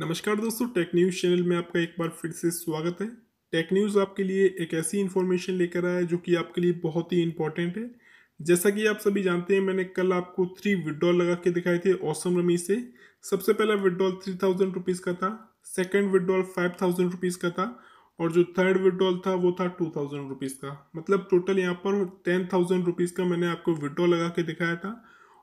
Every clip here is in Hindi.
नमस्कार दोस्तों टेक न्यूज़ चैनल में आपका एक बार फिर से स्वागत है टेक न्यूज़ आपके लिए एक ऐसी इन्फॉर्मेशन लेकर आया है जो कि आपके लिए बहुत ही इंपॉर्टेंट है जैसा कि आप सभी जानते हैं मैंने कल आपको थ्री विड्रॉल लगा के दिखाए थे औसम रमी से सबसे पहला विड्रॉल थ्री थाउजेंड रुपीज़ का था second withdrawal five thousand rupees का था और जो थर्ड विड्रॉल था वो था टू थाउजेंड रुपीज़ का मतलब टोटल यहाँ पर टेन थाउजेंड रुपीज़ का मैंने आपको विड्रॉल लगा के दिखाया था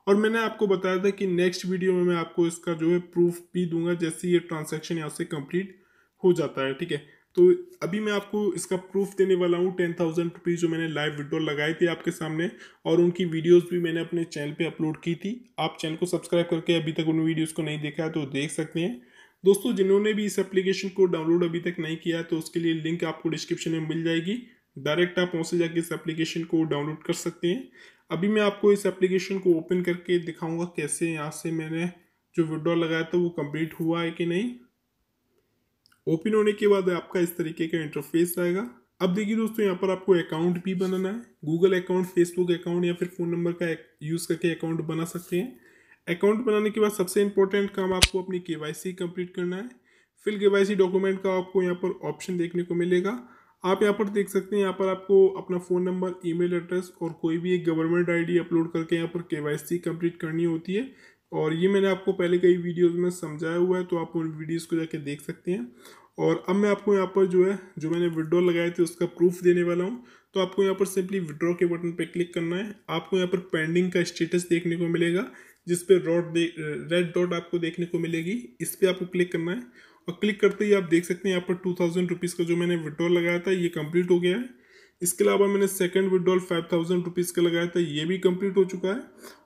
और मैंने आपको बताया था कि नेक्स्ट वीडियो में मैं आपको इसका जो है प्रूफ भी दूंगा जैसे ये ट्रांजेक्शन यहाँ से कंप्लीट हो जाता है ठीक है तो अभी मैं आपको इसका प्रूफ देने वाला हूँ टेन थाउजेंड रुपीज़ जो मैंने लाइव विडो लगाई थी आपके सामने और उनकी वीडियोस भी मैंने अपने चैनल पे अपलोड की थी आप चैनल को सब्सक्राइब करके अभी तक उन वीडियोस को नहीं देखा है तो देख सकते हैं दोस्तों जिन्होंने भी इस एप्लीकेशन को डाउनलोड अभी तक नहीं किया तो उसके लिए लिंक आपको डिस्क्रिप्शन में मिल जाएगी डायरेक्ट आप वहाँ से जाके इस एप्लीकेशन को डाउनलोड कर सकते हैं अभी मैं आपको इस एप्लीकेशन को ओपन करके दिखाऊंगा कैसे यहाँ से मैंने जो विड्रॉ लगाया था वो कंप्लीट हुआ है कि नहीं ओपन होने के बाद आपका इस तरीके का इंटरफेस आएगा अब देखिए दोस्तों यहाँ पर आपको अकाउंट भी बनाना है गूगल अकाउंट फेसबुक अकाउंट या फिर फ़ोन नंबर का यूज़ करके अकाउंट बना सकते हैं अकाउंट बनाने के बाद सबसे इंपॉर्टेंट काम आपको अपनी के वाई कंप्लीट करना है फिर के डॉक्यूमेंट का आपको यहाँ पर ऑप्शन देखने को मिलेगा आप यहाँ पर देख सकते हैं यहाँ पर आपको अपना फ़ोन नंबर ईमेल एड्रेस और कोई भी एक गवर्नमेंट आईडी अपलोड करके यहाँ पर केवाईसी कंप्लीट करनी होती है और ये मैंने आपको पहले कई वीडियोस में समझाया हुआ है तो आप उन वीडियोस को जाके देख सकते हैं और अब मैं आपको यहाँ पर जो है जो मैंने विड्रॉ लगाए थे उसका प्रूफ देने वाला हूँ तो आपको यहाँ पर सिंपली विड्रॉ के बटन पर क्लिक करना है आपको यहाँ पर पेंडिंग का स्टेटस देखने को मिलेगा जिस पे रॉड रेड डॉट आपको देखने को मिलेगी इस पर आपको क्लिक करना है और क्लिक करते ही आप देख सकते हैं यहाँ पर टू थाउजेंड रुपीज़ का जो मैंने विड्रॉल लगाया था ये कंप्लीट हो गया है इसके अलावा मैंने second withdrawal five thousand rupees का लगाया था ये भी कंप्लीट हो चुका है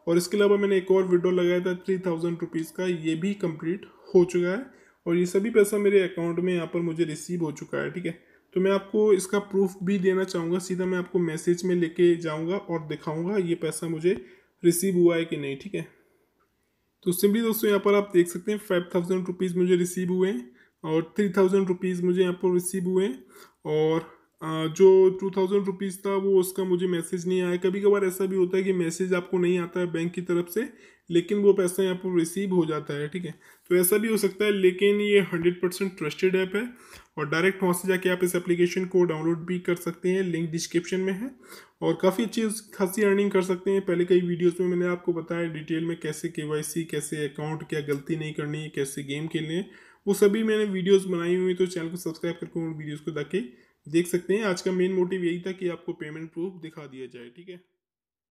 और इसके अलावा मैंने एक और विड्रॉल लगाया था थ्री थाउजेंड रुपीज़ का ये भी कंप्लीट हो चुका है और ये सभी पैसा मेरे अकाउंट में यहाँ पर मुझे रिसीव हो चुका है ठीक है तो मैं आपको इसका प्रूफ भी देना चाहूँगा सीधा मैं आपको मैसेज में लेके जाऊँगा और दिखाऊँगा ये पैसा मुझे रिसीव हुआ है कि नहीं ठीक है तो सिंपली दोस्तों यहाँ पर आप देख सकते हैं फाइव थाउजेंड रुपीज़ मुझे रिसीव हुए हैं और थ्री थाउजेंड रुपीज़ मुझे यहाँ पर रिसीव हुए हैं और जो टू थाउजेंड रुपीज़ था वो उसका मुझे मैसेज नहीं आया कभी कभार ऐसा भी होता है कि मैसेज आपको नहीं आता है बैंक की तरफ से लेकिन वो पैसा आपको रिसीव हो जाता है ठीक है तो ऐसा भी हो सकता है लेकिन ये हंड्रेड परसेंट ट्रस्टेड ऐप है और डायरेक्ट वहाँ से जाके आप इस एप्लीकेशन को डाउनलोड भी कर सकते हैं लिंक डिस्क्रिप्शन में है और काफ़ी अच्छी खासी अर्निंग कर सकते हैं पहले कई वीडियोस में मैंने आपको बताया डिटेल में कैसे के कैसे अकाउंट क्या गलती नहीं करनी है कैसे गेम खेलने वो सभी मैंने वीडियोस बनाई हुई तो चैनल को सब्सक्राइब करके उन वीडियोस को देख देख सकते हैं आज का मेन मोटिव यही था कि आपको पेमेंट प्रूफ दिखा दिया जाए ठीक है